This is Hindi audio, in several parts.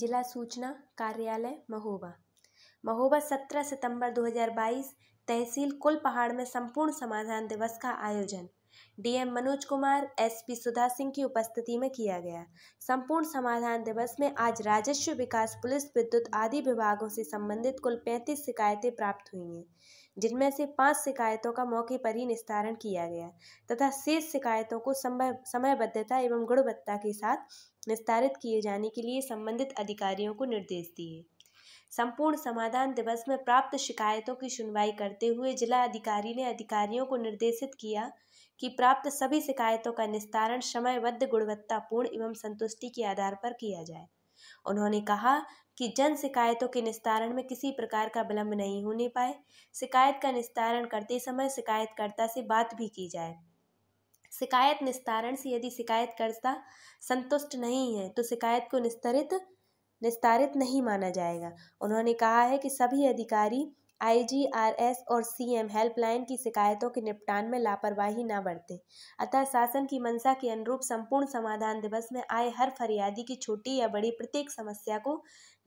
जिला सूचना कार्यालय महोबा महोबा 17 सितंबर 2022 तहसील कुल पहाड़ में संपूर्ण समाधान दिवस का आयोजन डीएम मनोज कुमार एसपी सुधा सिंह की उपस्थिति में किया गया संपूर्ण समाधान दिवस में आज राजस्व विकास पुलिस विद्युत आदि विभागों से संबंधित कुल पैंतीस शिकायतें प्राप्त हुई हैं जिनमें से पांच शिकायतों का मौके पर ही निस्तारण किया गया तथा शेष शिकायतों को समयबद्धता एवं गुणवत्ता के साथ निस्तारित किए जाने के लिए संबंधित अधिकारियों को निर्देश दिए संपूर्ण समाधान दिवस में प्राप्त शिकायतों की सुनवाई करते हुए जिला अधिकारी ने अधिकारियों को निर्देशित किया कि प्राप्त सभी शिकायतों का निस्तारण समयबद्ध गुणवत्तापूर्ण एवं संतुष्टि के आधार पर किया जाए उन्होंने कहा कि जन शिकायतों के निस्तारण में किसी प्रकार का विलंब नहीं होने पाए शिकायत का निस्तारण करते समय शिकायतकर्ता से बात भी की जाए शिकायत निस्तारण से यदि शिकायतकर्ता संतुष्ट नहीं है तो शिकायत को निस्तारित निस्तारित नहीं माना जाएगा उन्होंने कहा है कि सभी अधिकारी आईजीआरएस और सीएम हेल्पलाइन की शिकायतों के निपटान में लापरवाही न बरतें अतः शासन की मंशा के अनुरूप संपूर्ण समाधान दिवस में आए हर फरियादी की छोटी या बड़ी प्रत्येक समस्या को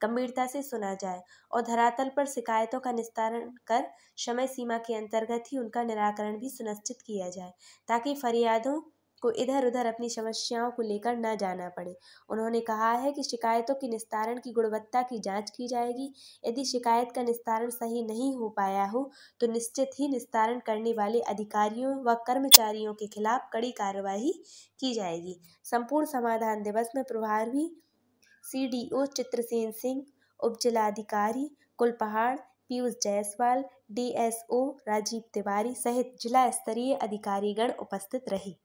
गंभीरता से सुना जाए और धरातल पर शिकायतों का निस्तारण कर समय सीमा के अंतर्गत ही उनका निराकरण भी सुनिश्चित किया जाए ताकि फरियादों को इधर उधर अपनी समस्याओं को लेकर न जाना पड़े उन्होंने कहा है कि शिकायतों के निस्तारण की गुणवत्ता की जांच की जाएगी यदि शिकायत का निस्तारण सही नहीं हो पाया हो तो निश्चित ही निस्तारण करने वाले अधिकारियों व कर्मचारियों के खिलाफ कड़ी कार्रवाई की जाएगी संपूर्ण समाधान दिवस में प्रभारी C D O Chitrasen Singh उपजिलाधिकारी कुलपहाड़ पीयूष जायसवाल डीएसओ राजीव तिवारी सहित जिला स्तरीय अधिकारीगण उपस्थित रहे